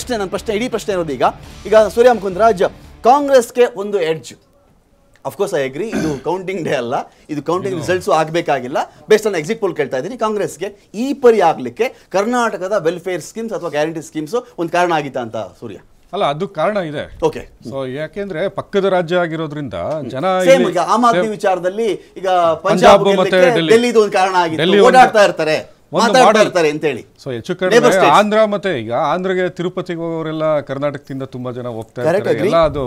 ಪ್ರಶ್ನೆ ನನ್ನ ಪ್ರಶ್ನೆ ಇಡೀ ಪ್ರಶ್ನೆ ಇರೋದು ಈಗ ಈಗ ಸೂರ್ಯ ಮುಕುಂದರಾಜ್ ಕಾಂಗ್ರೆಸ್ಗೆ ಒಂದು ಎಡ್ಜ್ ಅಫ್ಕೋರ್ಸ್ ಐ ಅಗ್ರಿ ಇದು ಕೌಂಟಿಂಗ್ ಡೇ ಅಲ್ಲ ಇದು ಕೌಂಟಿಂಗ್ ರಿಸಲ್ಟ್ಸ್ ಆಗಬೇಕಾಗಿಲ್ಲ ಬೇಸ್ಟ್ ನಾನು ಎಕ್ಸಿಟ್ ಪೋಲ್ ಕೇಳ್ತಾ ಇದ್ದೀನಿ ಕಾಂಗ್ರೆಸ್ಗೆ ಈ ಪರಿ ಆಗಲಿಕ್ಕೆ ಕರ್ನಾಟಕದ ವೆಲ್ಫೇರ್ ಸ್ಕೀಮ್ಸ್ ಅಥವಾ ಗ್ಯಾರಂಟಿ ಸ್ಕೀಮ್ಸು ಒಂದು ಕಾರಣ ಆಗಿತ್ತಾ ಅಂತ ಸೂರ್ಯ ಅಲ್ಲ ಅದು ಕಾರಣ ಇದೆ ಓಕೆ ಸೊ ಯಾಕೆಂದ್ರೆ ಪಕ್ಕದ ರಾಜ್ಯ ಆಗಿರೋದ್ರಿಂದ ಜನ ಆಮ್ ಆದ್ಮಿ ವಿಚಾರದಲ್ಲಿ ಈಗ ಪಂಜಾಬ್ ಮತ್ತೆ ಡೆಲ್ಲಿ ಒಂದು ಕಾರಣ ಆಗಿದೆ ಓಡಾಡ್ತಾ ಇರ್ತಾರೆ ಸೊ ಹೆಚ್ಚು ಕಡಿಮೆ ಆಂಧ್ರ ಮತ್ತೆ ಈಗ ಆಂಧ್ರಗೆ ತಿರುಪತಿಗೆ ಹೋಗೋರೆಲ್ಲ ಕರ್ನಾಟಕದಿಂದ ತುಂಬಾ ಜನ ಹೋಗ್ತಾ ಇರ್ತಾರೆ ಎಲ್ಲ ಅದು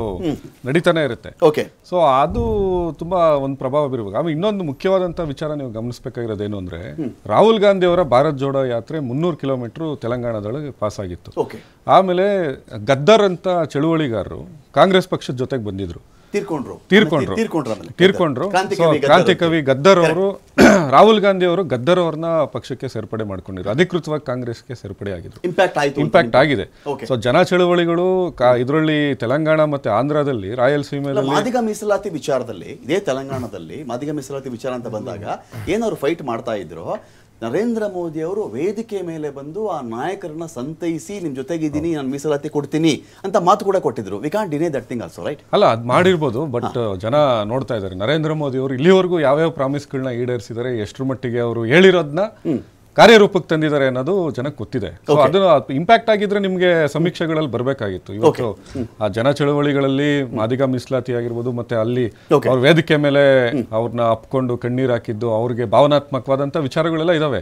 ನಡೀತಾನೆ ಇರುತ್ತೆ ಓಕೆ ಸೊ ಅದು ತುಂಬಾ ಒಂದು ಪ್ರಭಾವ ಬೀರಬೇಕು ಆಮೇಲೆ ಇನ್ನೊಂದು ಮುಖ್ಯವಾದಂತಹ ವಿಚಾರ ನೀವು ಗಮನಿಸಬೇಕಾಗಿರೋದು ಏನು ಅಂದ್ರೆ ರಾಹುಲ್ ಗಾಂಧಿ ಅವರ ಭಾರತ್ ಜೋಡೋ ಯಾತ್ರೆ ಮುನ್ನೂರು ಕಿಲೋಮೀಟರ್ ತೆಲಂಗಾಣದೊಳಗೆ ಪಾಸ್ ಆಗಿತ್ತು ಆಮೇಲೆ ಗದ್ದರ್ ಅಂತ ಚಳುವಳಿಗಾರರು ಕಾಂಗ್ರೆಸ್ ಪಕ್ಷದ ಜೊತೆಗೆ ಬಂದಿದ್ರು ತೀರ್ಕೊಂಡ್ರು ತೀರ್ಕೊಂಡ್ರು ತೀರ್ಕೊಂಡ್ರು ಕ್ರಾಂತಿ ಕವಿ ಗದ್ದರ್ ಅವರು ರಾಹುಲ್ ಗಾಂಧಿ ಅವರು ಗದ್ದರ್ ಅವ್ರನ್ನ ಪಕ್ಷಕ್ಕೆ ಸೇರ್ಪಡೆ ಮಾಡ್ಕೊಂಡಿದ್ರು ಅಧಿಕೃತವಾಗಿ ಕಾಂಗ್ರೆಸ್ಗೆ ಸೇರ್ಪಡೆ ಆಗಿದ್ರು ಇಂಪ್ಯಾಕ್ಟ್ ಇಂಪ್ಯಾಕ್ಟ್ ಆಗಿದೆ ಸೊ ಜನ ಚಳವಳಿಗಳು ಇದರಲ್ಲಿ ತೆಲಂಗಾಣ ಮತ್ತೆ ಆಂಧ್ರದಲ್ಲಿ ರಾಯಲಸೀಮೆಯಲ್ಲಿ ಮಾದಿಗ ಮೀಸಲಾತಿ ವಿಚಾರದಲ್ಲಿ ಇದೇ ತೆಲಂಗಾಣದಲ್ಲಿ ಮಾದಿಗ ಮೀಸಲಾತಿ ವಿಚಾರ ಅಂತ ಬಂದಾಗ ಏನವ್ರು ಫೈಟ್ ಮಾಡ್ತಾ ಇದ್ರು ನರೇಂದ್ರ ಮೋದಿ ಅವರು ವೇದಿಕೆ ಮೇಲೆ ಬಂದು ಆ ನಾಯಕರನ್ನ ಸಂತೈಸಿ ನಿಮ್ ಜೊತೆಗಿದ್ದೀನಿ ನಾನು ಮೀಸಲಾತಿ ಕೊಡ್ತೀನಿ ಅಂತ ಮಾತು ಕೂಡ ಕೊಟ್ಟಿದ್ರು we can't deny that thing also right ಅಲ್ಲ ಅದು ಮಾಡಿರ್ಬೋದು ಬಟ್ ಜನ ನೋಡ್ತಾ ಇದ್ದಾರೆ ನರೇಂದ್ರ ಮೋದಿ ಅವರು ಇಲ್ಲಿವರೆಗೂ ಯಾವ್ಯಾವ ಪ್ರಾಮಿಸ್ಗಳನ್ನ ಈಡೇರಿಸಿದ್ದಾರೆ ಎಷ್ಟು ಮಟ್ಟಿಗೆ ಅವರು ಹೇಳಿರೋದನ್ನ ಕಾರ್ಯರೂಪಕ್ಕೆ ತಂದಿದ್ದಾರೆ ಅನ್ನೋದು ಜನಕ್ಕೆ ಗೊತ್ತಿದೆ ಅದನ್ನು ಇಂಪ್ಯಾಕ್ಟ್ ಆಗಿದ್ರೆ ನಿಮಗೆ ಸಮೀಕ್ಷೆಗಳಲ್ಲಿ ಬರಬೇಕಾಗಿತ್ತು ಇವತ್ತು ಆ ಜನ ಚಳವಳಿಗಳಲ್ಲಿ ಮಾದಿಗ ಮೀಸಲಾತಿ ಆಗಿರ್ಬೋದು ಮತ್ತೆ ಅಲ್ಲಿ ಅವ್ರ ವೇದಿಕೆ ಮೇಲೆ ಅವ್ರನ್ನ ಅಪ್ಕೊಂಡು ಕಣ್ಣೀರು ಹಾಕಿದ್ದು ಅವ್ರಿಗೆ ಭಾವನಾತ್ಮಕವಾದಂತಹ ವಿಚಾರಗಳೆಲ್ಲ ಇದಾವೆ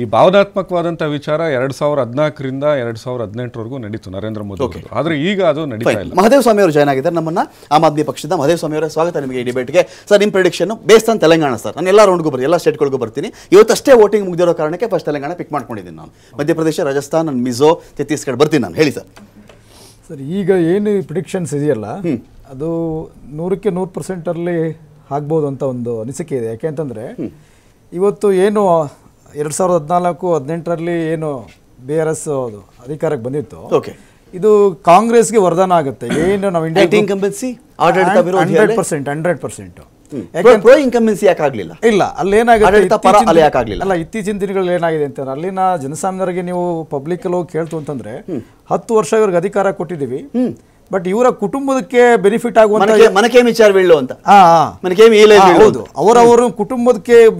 ಈ ಭಾವನಾತ್ಮಕವಾದಂತಹ ವಿಚಾರ ಎರಡ್ ಸಾವಿರದ ಹದಿನಾಲ್ಕರಿಂದ ಎರಡ್ ಸಾವಿರದ ಹದಿನೆಂಟರವರೆಗೂ ನಡೀತು ನರೇಂದ್ರ ಮೋದಿ ಆದ್ರೆ ಈಗ ಅದು ನಡೀತಾ ಇಲ್ಲ ಮಹದೇವ್ ಸ್ವಾಮಿ ಅವರು ಜಾಯ್ನ್ ಆಗಿದ್ದಾರೆ ನಮ್ಮನ್ನ ಆಮ್ ಆದ್ಮಿ ಪಕ್ಷದ ಮಹದೇವ್ ಸ್ವಾಮಿ ಅವರ ಸ್ವಾಗತ ನಿಮಗೆ ಈ ಡಿಬೇಟ್ಗೆ ಸರ್ ನಿಮ್ಮ prediction base on Telangana sir ನಾನು ಎಲ್ಲ ರೌಂಡ್ಗೂ ಬರ್ತೀನಿ ಎಲ್ಲ ಸ್ಟೇಟ್ಗಳಿಗೂ ಬರ್ತೀನಿ ಇವತ್ತಷ್ಟೇ ವೋಟಿಂಗ್ ಮುಗಿದಿರೋ ಕಾರಣಕ್ಕೆ ಫಸ್ಟೇ ಫಸ್ಟ್ ತೆಲಂಗಾಣ ಪಿಕ್ ಮಾಡ್ಕೊಂಡಿದ್ದೀನಿ ನಾನು ಮಧ್ಯಪ್ರದೇಶ ರಾಜಸ್ಥಾನ್ ಮಿಜೋ ಮಿಝೋ ಛತ್ತೀಸ್ಗಢ ಬರ್ತೀನಿ ನಾನು ಹೇಳಿ ಸರ್ ಸರ್ ಈಗ ಏನು ಪ್ರಿಡಿಕ್ಷನ್ಸ್ ಇದೆಯಲ್ಲ ಅದು ನೂರಕ್ಕೆ ನೂರು ಪರ್ಸೆಂಟಲ್ಲಿ ಆಗ್ಬೋದು ಅಂತ ಒಂದು ಅನಿಸಿಕೆ ಇದೆ ಯಾಕೆ ಅಂತಂದರೆ ಇವತ್ತು ಏನು ಎರಡು ಸಾವಿರದ ಹದಿನಾಲ್ಕು ಹದಿನೆಂಟರಲ್ಲಿ ಏನು ಬಿ ಆರ್ ಎಸ್ ಅಧಿಕಾರಕ್ಕೆ ಬಂದಿತ್ತು ಓಕೆ ಇದು ಕಾಂಗ್ರೆಸ್ಗೆ ವರದಾನ ಆಗುತ್ತೆ ಏನು ನಾವು India hundred percent hundred percent pro incumbency ಆಗಲಿಲ್ಲ ಇಲ್ಲ ಅಲ್ಲಿ ಆಗಲಿಲ್ಲ ಅಲ್ಲ ಇತ್ತೀಚಿನ ದಿನಗಳಲ್ಲಿ ಏನಾಗಿದೆ ಅಂತಂದ್ರೆ ಅಲ್ಲಿನ ಜನಸಾಮಾನ್ಯರಿಗೆ ನೀವು ಪಬ್ಲಿಕ್ ಅಲ್ಲಿ ಹೋಗಿ ಕೇಳ್ತು ಅಂತಂದ್ರೆ ಹತ್ತು ವರ್ಷ ಇವ್ರಿಗೆ ಅಧಿಕಾರ ಕೊಟ್ಟಿದ್ದೀವಿ ಬಟ್ ಇವರ ಕುಟುಂಬಕ್ಕೆ ಬೆನಿಫಿಟ್ ಆಗುವಂತ ಮನಕೇಮಿ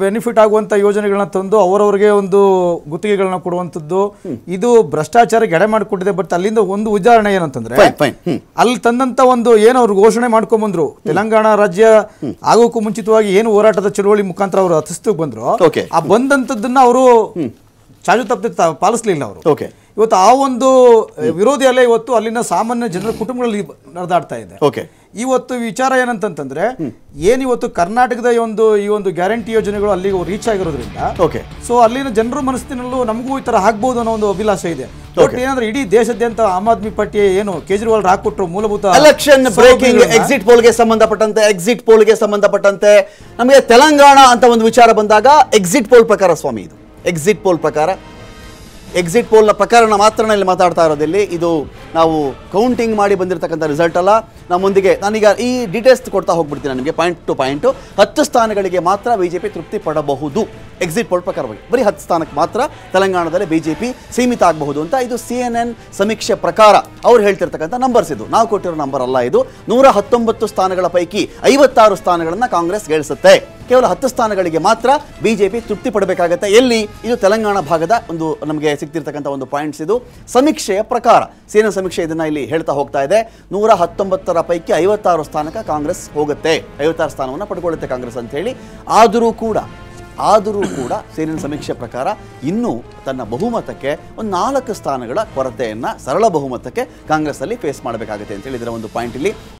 ಬೆನಿಫಿಟ್ ಆಗುವಂತ ಯೋಜನೆಗಳನ್ನ ತಂದು ಅವರವರಿಗೆ ಒಂದು ಗುತ್ತಿಗೆಗಳನ್ನ ಕೊಡುವಂತದ್ದು ಇದು ಭ್ರಷ್ಟಾಚಾರಕ್ಕೆ ಎಡೆ ಮಾಡಿಕೊಟ್ಟಿದೆ ಬಟ್ ಅಲ್ಲಿಂದ ಒಂದು ಉದಾಹರಣೆ ಏನಂತಂದ್ರೆ ಅಲ್ಲಿ ತಂದಂತ ಒಂದು ಏನು ಘೋಷಣೆ ಮಾಡ್ಕೊಂಡ್ ಬಂದ್ರು ತೆಲಂಗಾಣ ರಾಜ್ಯ ಆಗೋಕು ಮುಂಚಿತವಾಗಿ ಏನು ಹೋರಾಟದ ಚಳುವಳಿ ಮುಖಾಂತರ ಅವರು ಹತ್ತಿಸ್ತಕ್ಕೆ ಬಂದ್ರು ಆ ಬಂದಂತದನ್ನ ಅವರು ಚಾಜು ತಪ್ಪದೆ ಪಾಲಿಸ್ಲಿಲ್ಲ ಅವರು ಇವತ್ತು ಆ ಒಂದು ವಿರೋಧಿ ಇವತ್ತು ಅಲ್ಲಿನ ಸಾಮಾನ್ಯ ಜನರ ಕುಟುಂಬಗಳಲ್ಲಿ ನಡೆದಾಡ್ತಾ ಇದೆ ಓಕೆ ಇವತ್ತು ವಿಚಾರ ಏನಂತಂತಂದ್ರೆ ಏನಿವತ್ತು ಕರ್ನಾಟಕದ ಈ ಒಂದು ಈ ಒಂದು ಗ್ಯಾರಂಟಿ ಯೋಜನೆಗಳು ಅಲ್ಲಿ ರೀಚ್ ಆಗಿರೋದ್ರಿಂದ ಓಕೆ ಸೊ ಅಲ್ಲಿನ ಜನರ ಮನಸ್ಸಿನಲ್ಲೂ ನಮಗೂ ಈ ತರ ಆಗ್ಬಹುದು ಅನ್ನೋ ಒಂದು ಅಭಿಲಾಷ ಇದೆ ಏನಂದ್ರೆ ಇಡೀ ದೇಶಾದ್ಯಂತ ಆಮ್ ಆದ್ಮಿ ಪಾರ್ಟಿ ಏನು ಕೇಜ್ರಿವಾಲ್ ಹಾಕೊಟ್ರು ಮೂಲಭೂತ ಎಲೆಕ್ಷನ್ ಬ್ರೇಕಿಂಗ್ ಎಕ್ಸಿಟ್ ಪೋಲ್ಗೆ ಸಂಬಂಧಪಟ್ಟಂತೆ ಎಕ್ಸಿಟ್ ಪೋಲ್ಗೆ ಸಂಬಂಧಪಟ್ಟಂತೆ ನಮಗೆ ತೆಲಂಗಾಣ ಅಂತ ಒಂದು ವಿಚಾರ ಬಂದಾಗ ಎಕ್ಸಿಟ್ ಪೋಲ್ ಪ್ರಕಾರ ಸ್ವಾಮಿ ಇದು ಎಕ್ಸಿಟ್ ಪೋಲ್ ಪ್ರಕಾರ ಎಕ್ಸಿಟ್ ಪೋಲ್ನ ಪ್ರಕರಣ ಮಾತ್ರ ಇಲ್ಲಿ ಮಾತಾಡ್ತಾ ಇರೋದಿಲ್ಲಿ ಇದು ನಾವು ಕೌಂಟಿಂಗ್ ಮಾಡಿ ಬಂದಿರತಕ್ಕಂಥ ರಿಸಲ್ಟ್ ಅಲ್ಲ ನಮ್ಮೊಂದಿಗೆ ನಾನೀಗ ಈ ಡೀಟೇಲ್ಸ್ ಕೊಡ್ತಾ ಹೋಗ್ಬಿಡ್ತೀನಿ ನನಗೆ ಪಾಯಿಂಟ್ ಟು ಪಾಯಿಂಟು ಹತ್ತು ಸ್ಥಾನಗಳಿಗೆ ಮಾತ್ರ ಬಿ ಜೆ ಪಿ ತೃಪ್ತಿ ಪಡಬಹುದು ಎಕ್ಸಿಟ್ ಪೋಲ್ ಪ್ರಕಾರವಾಗಿ ಬರೀ ಹತ್ತು ಸ್ಥಾನಕ್ಕೆ ಮಾತ್ರ ತೆಲಂಗಾಣದಲ್ಲಿ ಬಿ ಜೆ ಪಿ ಸೀಮಿತ ಆಗಬಹುದು ಅಂತ ಇದು ಸಿ ಎನ್ ಎನ್ ಸಮೀಕ್ಷೆ ಪ್ರಕಾರ ಅವ್ರು ಹೇಳ್ತಿರ್ತಕ್ಕಂಥ ನಂಬರ್ಸ್ ಇದು ನಾವು ಕೊಟ್ಟಿರೋ ನಂಬರ್ ಅಲ್ಲ ಇದು ನೂರ ಹತ್ತೊಂಬತ್ತು ಸ್ಥಾನಗಳ ಪೈಕಿ ಐವತ್ತಾರು ಸ್ಥಾನಗಳನ್ನು ಕಾಂಗ್ರೆಸ್ ಗಳಿಸುತ್ತೆ ಕೇವಲ ಹತ್ತು ಸ್ಥಾನಗಳಿಗೆ ಮಾತ್ರ ಬಿಜೆಪಿ ತೃಪ್ತಿ ಪಡಬೇಕಾಗತ್ತೆ ಎಲ್ಲಿ ಇದು ತೆಲಂಗಾಣ ಭಾಗದ ಒಂದು ನಮಗೆ ಸಿಗ್ತಿರ್ತಕ್ಕಂಥ ಒಂದು ಪಾಯಿಂಟ್ಸ್ ಇದು ಸಮೀಕ್ಷೆಯ ಪ್ರಕಾರ ಸೇನಾ ಸಮೀಕ್ಷೆ ಇದನ್ನ ಇಲ್ಲಿ ಹೇಳ್ತಾ ಹೋಗ್ತಾ ಇದೆ ನೂರ ಹತ್ತೊಂಬತ್ತರ ಪೈಕಿ ಐವತ್ತಾರು ಸ್ಥಾನಕ್ಕೆ ಕಾಂಗ್ರೆಸ್ ಹೋಗುತ್ತೆ ಐವತ್ತಾರು ಸ್ಥಾನವನ್ನು ಪಡ್ಕೊಳ್ಳುತ್ತೆ ಕಾಂಗ್ರೆಸ್ ಅಂತ ಹೇಳಿ ಆದರೂ ಕೂಡ ಆದರೂ ಕೂಡ ಸೇರಿನ ಸಮೀಕ್ಷೆ ಪ್ರಕಾರ ಇನ್ನೂ ತನ್ನ ಬಹುಮತಕ್ಕೆ ಒಂದು ನಾಲ್ಕು ಸ್ಥಾನಗಳ ಕೊರತೆಯನ್ನು ಸರಳ ಬಹುಮತಕ್ಕೆ ಕಾಂಗ್ರೆಸ್ಸಲ್ಲಿ ಫೇಸ್ ಮಾಡಬೇಕಾಗುತ್ತೆ ಅಂತ ಇದರ ಒಂದು ಪಾಯಿಂಟ್ ಇಲ್ಲಿ